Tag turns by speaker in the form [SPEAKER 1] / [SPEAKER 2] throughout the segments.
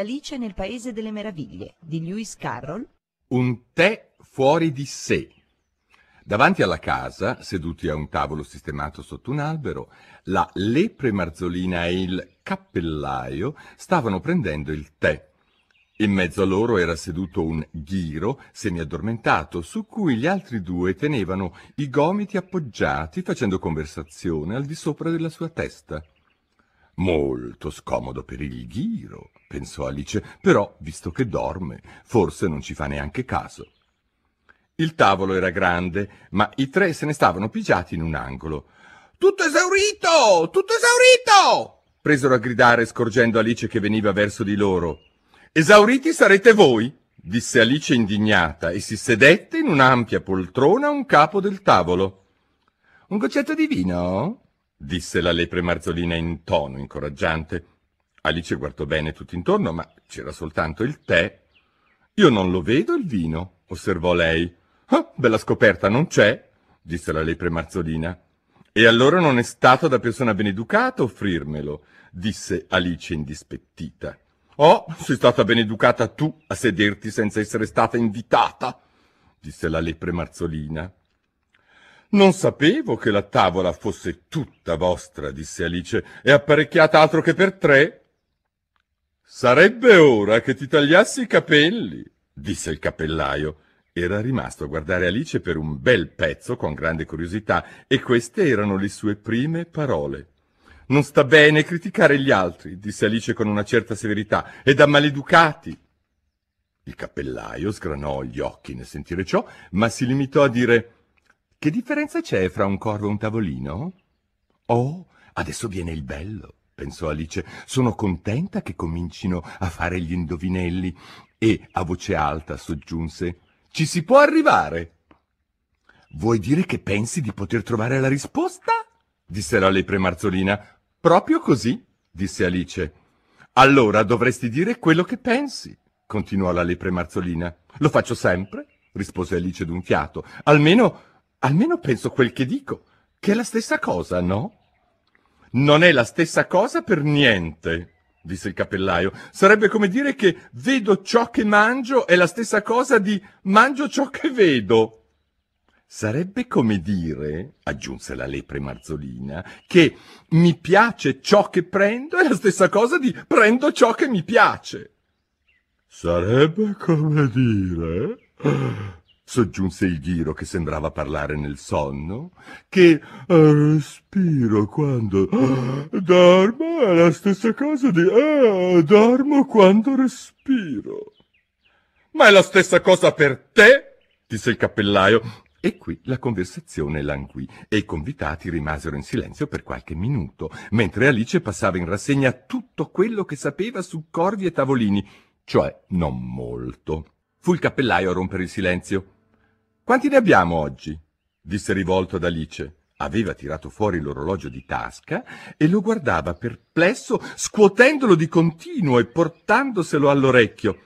[SPEAKER 1] Alice nel Paese delle Meraviglie di Lewis Carroll. Un tè fuori di sé. Davanti alla casa, seduti a un tavolo sistemato sotto un albero, la lepre Marzolina e il cappellaio stavano prendendo il tè. In mezzo a loro era seduto un ghiro semiaddormentato, su cui gli altri due tenevano i gomiti appoggiati facendo conversazione al di sopra della sua testa. Molto scomodo per il ghiro, pensò Alice, però, visto che dorme, forse non ci fa neanche caso. Il tavolo era grande, ma i tre se ne stavano pigiati in un angolo. Tutto esaurito! Tutto esaurito! presero a gridare, scorgendo Alice che veniva verso di loro. Esauriti sarete voi, disse Alice indignata, e si sedette in un'ampia poltrona a un capo del tavolo. Un goccetto di vino? disse la lepre marzolina in tono incoraggiante. Alice guardò bene tutto intorno, ma c'era soltanto il tè. Io non lo vedo il vino, osservò lei. Oh, bella scoperta, non c'è, disse la lepre marzolina. E allora non è stato da persona beneducata offrirmelo, disse Alice indispettita. Oh, sei stata beneducata tu a sederti senza essere stata invitata, disse la lepre marzolina. Non sapevo che la tavola fosse tutta vostra, disse Alice, e apparecchiata altro che per tre. Sarebbe ora che ti tagliassi i capelli, disse il cappellaio. Era rimasto a guardare Alice per un bel pezzo con grande curiosità, e queste erano le sue prime parole. Non sta bene criticare gli altri, disse Alice con una certa severità, è da maleducati. Il cappellaio sgranò gli occhi nel sentire ciò, ma si limitò a dire che differenza c'è fra un corvo e un tavolino? Oh, adesso viene il bello, pensò Alice. Sono contenta che comincino a fare gli indovinelli. E a voce alta soggiunse, ci si può arrivare. Vuoi dire che pensi di poter trovare la risposta? disse la lepre marzolina. Proprio così, disse Alice. Allora dovresti dire quello che pensi, continuò la lepre marzolina. Lo faccio sempre, rispose Alice d'un fiato. Almeno almeno penso quel che dico, che è la stessa cosa, no? Non è la stessa cosa per niente, disse il cappellaio. Sarebbe come dire che vedo ciò che mangio è la stessa cosa di mangio ciò che vedo. Sarebbe come dire, aggiunse la lepre marzolina, che mi piace ciò che prendo è la stessa cosa di prendo ciò che mi piace. Sarebbe come dire soggiunse il ghiro che sembrava parlare nel sonno, che respiro eh, quando eh, dormo è la stessa cosa di eh, dormo quando respiro. Ma è la stessa cosa per te? disse il cappellaio. E qui la conversazione languì e i convitati rimasero in silenzio per qualche minuto, mentre Alice passava in rassegna tutto quello che sapeva su corvi e tavolini, cioè non molto. Fu il cappellaio a rompere il silenzio. Quanti ne abbiamo oggi? disse rivolto ad Alice. Aveva tirato fuori l'orologio di tasca e lo guardava perplesso, scuotendolo di continuo e portandoselo all'orecchio.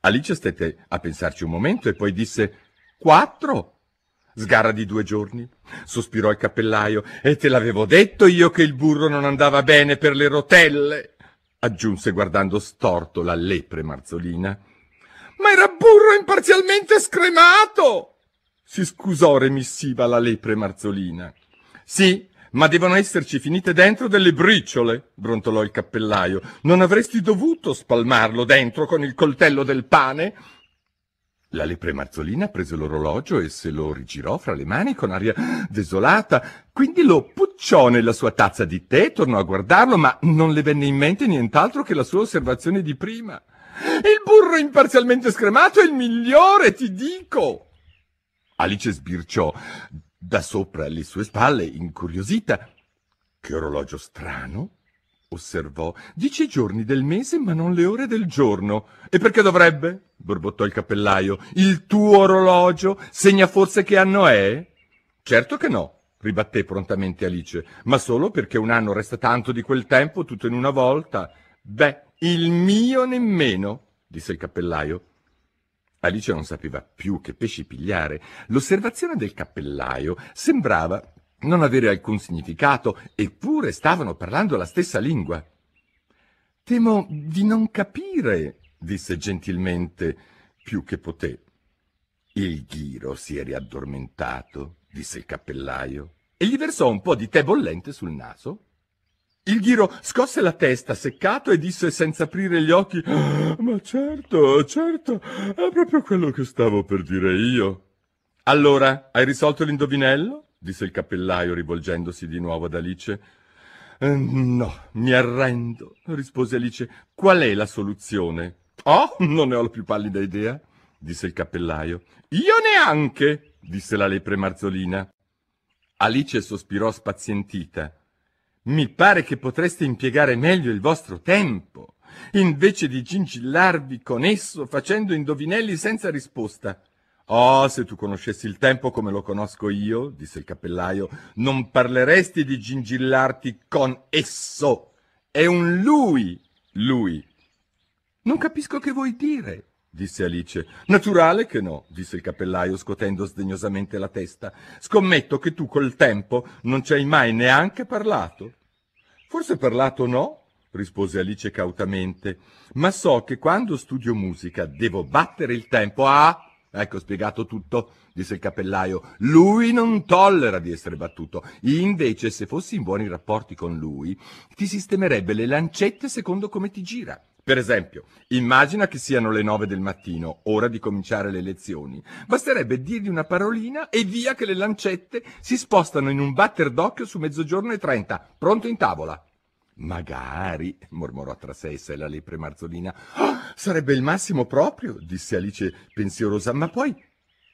[SPEAKER 1] Alice stette a pensarci un momento e poi disse Quattro. Sgarra di due giorni, sospirò il cappellaio, e te l'avevo detto io che il burro non andava bene per le rotelle, aggiunse guardando storto la lepre marzolina. Ma era burro imparzialmente scremato! si scusò remissiva la lepre marzolina. Sì, ma devono esserci finite dentro delle briciole, brontolò il cappellaio. Non avresti dovuto spalmarlo dentro con il coltello del pane? La lepre marzolina prese l'orologio e se lo rigirò fra le mani con aria desolata, quindi lo pucciò nella sua tazza di tè, tornò a guardarlo, ma non le venne in mente nient'altro che la sua osservazione di prima. Il burro imparzialmente scremato è il migliore, ti dico! Alice sbirciò da sopra le sue spalle, incuriosita. Che orologio strano, osservò. Dice i giorni del mese, ma non le ore del giorno. E perché dovrebbe? borbottò il cappellaio. Il tuo orologio segna forse che anno è? Certo che no, ribatté prontamente Alice, ma solo perché un anno resta tanto di quel tempo tutto in una volta. Beh, il mio nemmeno, disse il cappellaio. Alice non sapeva più che pesci pigliare. L'osservazione del cappellaio sembrava non avere alcun significato, eppure stavano parlando la stessa lingua. Temo di non capire, disse gentilmente, più che poté. Il ghiro si è riaddormentato, disse il cappellaio, e gli versò un po' di tè bollente sul naso il ghiro scosse la testa, seccato, e disse senza aprire gli occhi ah, Ma certo, certo, è proprio quello che stavo per dire io. Allora, hai risolto l'indovinello? disse il cappellaio rivolgendosi di nuovo ad Alice. Eh, no, mi arrendo, rispose Alice. Qual è la soluzione? Oh, non ne ho la più pallida idea, disse il cappellaio. Io neanche, disse la lepre marzolina. Alice sospirò spazientita. Mi pare che potreste impiegare meglio il vostro tempo, invece di gingillarvi con esso facendo indovinelli senza risposta. Oh, se tu conoscessi il tempo come lo conosco io, disse il cappellaio, non parleresti di gingillarti con esso. È un lui, lui. Non capisco che vuoi dire, disse Alice. Naturale che no, disse il cappellaio scotendo sdegnosamente la testa. Scommetto che tu col tempo non ci hai mai neanche parlato. Forse parlato no, rispose Alice cautamente, ma so che quando studio musica devo battere il tempo a... Ah, Ecco, spiegato tutto, disse il cappellaio. Lui non tollera di essere battuto. Invece, se fossi in buoni rapporti con lui, ti sistemerebbe le lancette secondo come ti gira. Per esempio, immagina che siano le nove del mattino, ora di cominciare le lezioni. Basterebbe dirgli una parolina e via che le lancette si spostano in un batter d'occhio su mezzogiorno e trenta, pronto in tavola. Magari, mormorò tra sé e sé la lepre marzolina. Oh, sarebbe il massimo proprio, disse Alice pensierosa, ma poi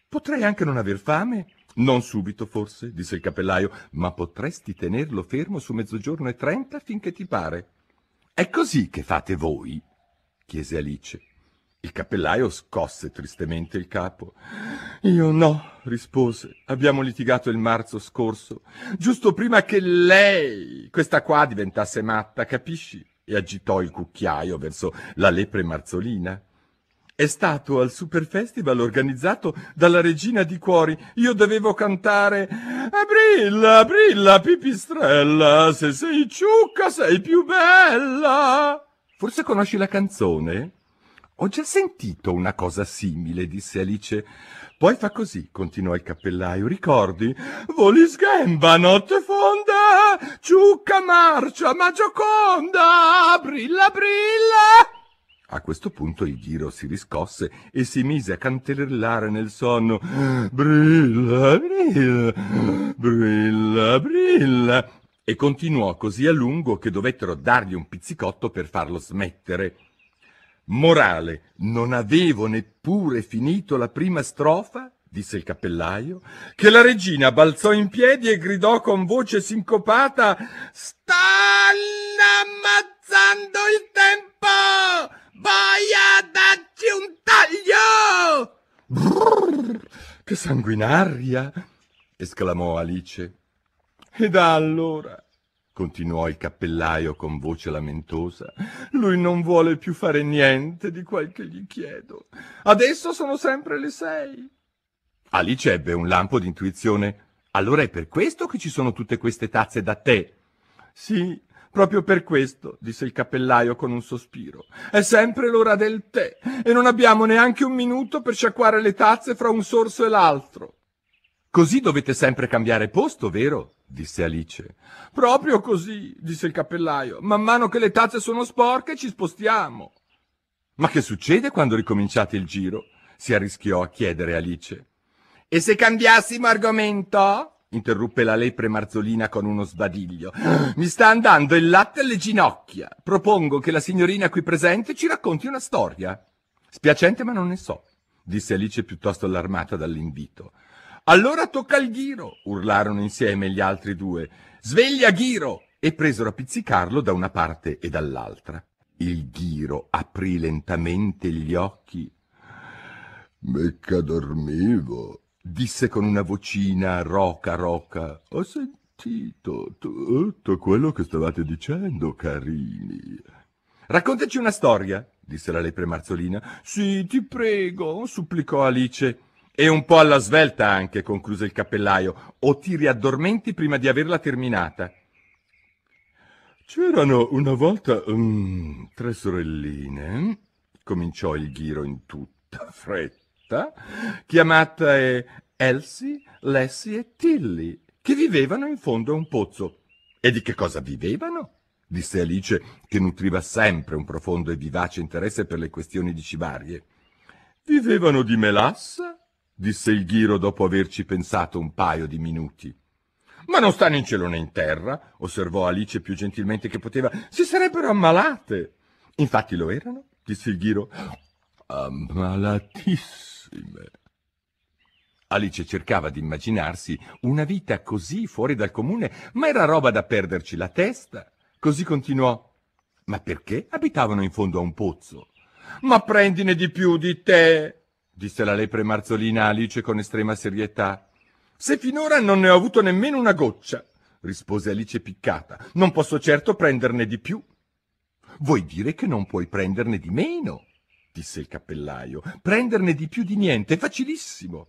[SPEAKER 1] potrei anche non aver fame. Non subito, forse, disse il cappellaio, ma potresti tenerlo fermo su mezzogiorno e trenta finché ti pare. È così che fate voi? chiese Alice. Il cappellaio scosse tristemente il capo. Io no, rispose. Abbiamo litigato il marzo scorso, giusto prima che lei, questa qua, diventasse matta, capisci? E agitò il cucchiaio verso la lepre marzolina. È stato al Super Festival organizzato dalla regina di cuori. Io dovevo cantare Brilla, brilla, pipistrella, se sei ciucca sei più bella. Forse conosci la canzone? Ho già sentito una cosa simile, disse Alice. Poi fa così, continuò il cappellaio, ricordi? Voli Volisgemba, notte fonda, ciucca marcia, ma gioconda, brilla brilla. A questo punto il ghiro si riscosse e si mise a canterellare nel sonno. Brilla, brilla, brilla, brilla. E continuò così a lungo che dovettero dargli un pizzicotto per farlo smettere. Morale, non avevo neppure finito la prima strofa, disse il cappellaio, che la regina balzò in piedi e gridò con voce sincopata Stanno ammazzando il tempo! Vai a darci un taglio! Brrr, che sanguinaria! esclamò Alice. E da allora continuò il cappellaio con voce lamentosa, lui non vuole più fare niente di quel che gli chiedo. Adesso sono sempre le sei. Alice ebbe un lampo di intuizione. Allora è per questo che ci sono tutte queste tazze da tè. Sì, Proprio per questo, disse il cappellaio con un sospiro, è sempre l'ora del tè e non abbiamo neanche un minuto per sciacquare le tazze fra un sorso e l'altro. Così dovete sempre cambiare posto, vero? disse Alice. Proprio così, disse il cappellaio. Man mano che le tazze sono sporche ci spostiamo. Ma che succede quando ricominciate il giro? si arrischiò a chiedere Alice. E se cambiassimo argomento? interruppe la lepre Marzolina con uno sbadiglio. Mi sta andando il latte alle ginocchia. Propongo che la signorina qui presente ci racconti una storia. Spiacente, ma non ne so, disse Alice piuttosto allarmata dall'invito. Allora tocca al ghiro, urlarono insieme gli altri due. Sveglia ghiro! E presero a pizzicarlo da una parte e dall'altra. Il ghiro aprì lentamente gli occhi. Mecca dormivo, disse con una vocina roca roca. Ho sentito tutto quello che stavate dicendo, carini. Raccontaci una storia, disse la lepre marzolina. Sì, ti prego, supplicò Alice. E un po' alla svelta anche, concluse il cappellaio, o ti riaddormenti prima di averla terminata. C'erano una volta um, tre sorelline, cominciò il ghiro in tutta fretta, chiamate eh, Elsie, Lessie e Tilly, che vivevano in fondo a un pozzo. E di che cosa vivevano? disse Alice, che nutriva sempre un profondo e vivace interesse per le questioni di cibarie. Vivevano di melassa, disse il ghiro dopo averci pensato un paio di minuti. Ma non stanno in cielo né in terra, osservò Alice più gentilmente che poteva. Si sarebbero ammalate. Infatti lo erano, disse il ghiro. Ammalatissime. Alice cercava di immaginarsi una vita così fuori dal comune, ma era roba da perderci la testa. Così continuò. Ma perché abitavano in fondo a un pozzo? Ma prendine di più di te, disse la lepre marzolina Alice con estrema serietà. Se finora non ne ho avuto nemmeno una goccia, rispose Alice piccata, non posso certo prenderne di più. Vuoi dire che non puoi prenderne di meno? disse il cappellaio. Prenderne di più di niente è facilissimo.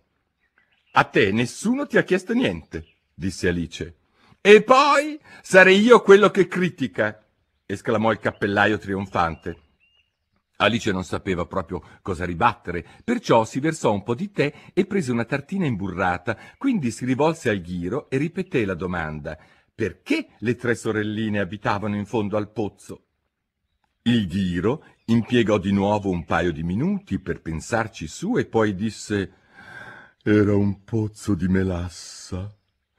[SPEAKER 1] A te nessuno ti ha chiesto niente, disse Alice. E poi sarei io quello che critica, esclamò il cappellaio trionfante. Alice non sapeva proprio cosa ribattere, perciò si versò un po' di tè e prese una tartina imburrata, quindi si rivolse al ghiro e ripeté la domanda. Perché le tre sorelline abitavano in fondo al pozzo? Il ghiro impiegò di nuovo un paio di minuti per pensarci su e poi disse Era un pozzo di melassa.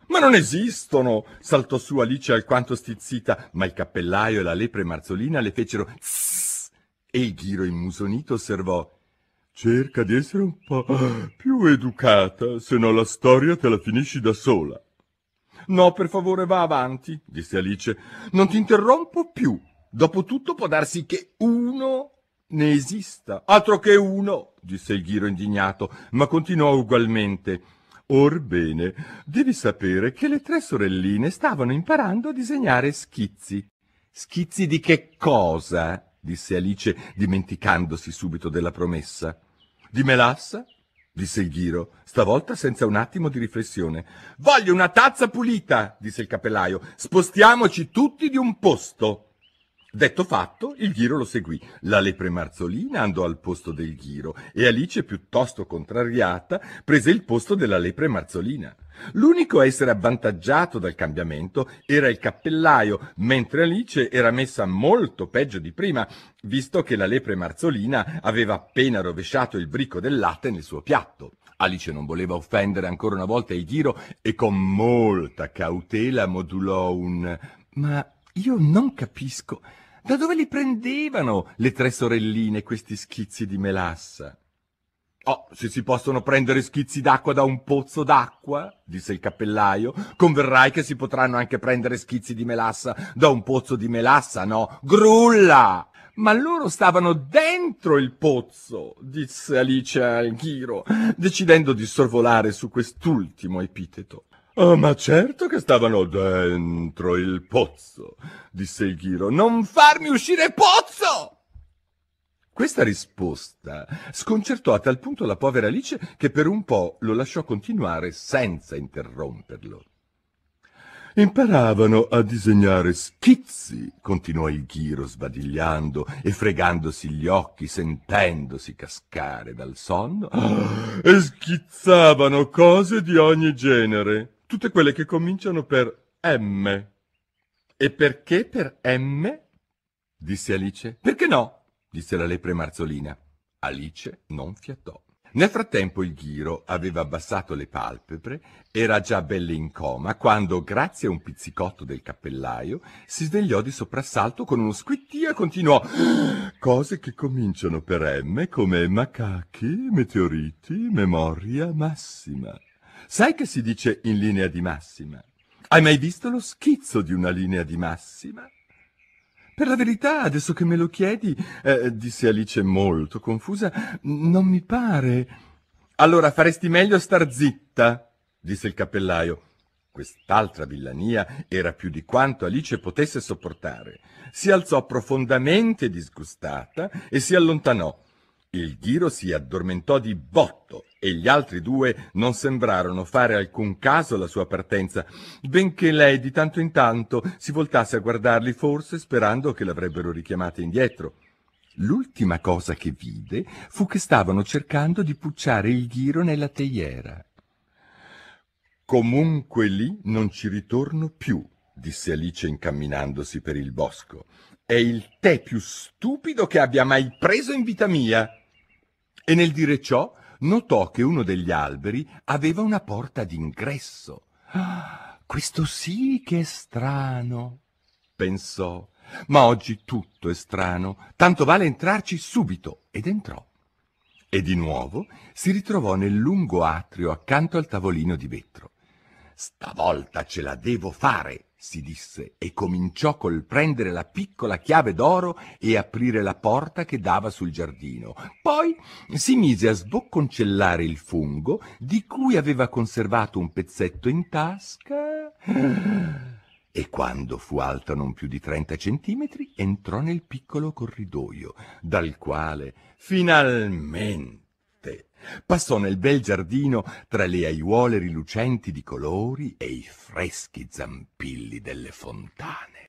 [SPEAKER 1] Ma non esistono! saltò su Alice alquanto stizzita, ma il cappellaio e la lepre marzolina le fecero zzz e il ghiro immusonito osservò Cerca di essere un po' più educata, se no la storia te la finisci da sola. No, per favore, va avanti, disse Alice. Non ti interrompo più. Dopotutto può darsi che uno ne esista. Altro che uno, disse il ghiro indignato, ma continuò ugualmente. Orbene, devi sapere che le tre sorelline stavano imparando a disegnare schizzi. Schizzi di che cosa? disse Alice, dimenticandosi subito della promessa. Di melassa? disse il ghiro, stavolta senza un attimo di riflessione. Voglio una tazza pulita, disse il cappellaio. Spostiamoci tutti di un posto. Detto fatto, il ghiro lo seguì. La lepre marzolina andò al posto del ghiro e Alice, piuttosto contrariata, prese il posto della lepre marzolina. L'unico a essere avvantaggiato dal cambiamento era il cappellaio, mentre Alice era messa molto peggio di prima, visto che la lepre marzolina aveva appena rovesciato il bricco del latte nel suo piatto. Alice non voleva offendere ancora una volta il ghiro e con molta cautela modulò un ma io non capisco. Da dove li prendevano le tre sorelline questi schizzi di melassa? Oh, se si possono prendere schizzi d'acqua da un pozzo d'acqua, disse il cappellaio, converrai che si potranno anche prendere schizzi di melassa da un pozzo di melassa, no? Grulla! Ma loro stavano dentro il pozzo, disse Alice al ghiro, decidendo di sorvolare su quest'ultimo epiteto. Oh, ma certo che stavano dentro il pozzo, disse il ghiro. Non farmi uscire pozzo! Questa risposta sconcertò a tal punto la povera Alice che per un po' lo lasciò continuare senza interromperlo. Imparavano a disegnare schizzi, continuò il ghiro sbadigliando e fregandosi gli occhi, sentendosi cascare dal sonno, ah, e schizzavano cose di ogni genere tutte quelle che cominciano per M. E perché per M? disse Alice. Perché no? disse la lepre marzolina. Alice non fiatò. Nel frattempo il ghiro aveva abbassato le palpebre, era già belle in coma, quando, grazie a un pizzicotto del cappellaio, si svegliò di soprassalto con uno squittio e continuò cose che cominciano per M come macachi, meteoriti, memoria massima. Sai che si dice in linea di massima? Hai mai visto lo schizzo di una linea di massima? Per la verità, adesso che me lo chiedi, eh, disse Alice molto confusa, non mi pare. Allora faresti meglio star zitta, disse il cappellaio. Quest'altra villania era più di quanto Alice potesse sopportare. Si alzò profondamente disgustata e si allontanò il ghiro si addormentò di botto e gli altri due non sembrarono fare alcun caso alla sua partenza, benché lei di tanto in tanto si voltasse a guardarli forse sperando che l'avrebbero richiamata indietro. L'ultima cosa che vide fu che stavano cercando di pucciare il ghiro nella teiera. Comunque lì non ci ritorno più, disse Alice incamminandosi per il bosco. È il tè più stupido che abbia mai preso in vita mia e nel dire ciò notò che uno degli alberi aveva una porta d'ingresso. Ah, questo sì che è strano, pensò, ma oggi tutto è strano, tanto vale entrarci subito ed entrò. E di nuovo si ritrovò nel lungo atrio accanto al tavolino di vetro. Stavolta ce la devo fare, si disse, e cominciò col prendere la piccola chiave d'oro e aprire la porta che dava sul giardino. Poi si mise a sbocconcellare il fungo di cui aveva conservato un pezzetto in tasca. E quando fu alta non più di 30 centimetri, entrò nel piccolo corridoio, dal quale finalmente Passò nel bel giardino tra le aiuole rilucenti di colori e i freschi zampilli delle fontane.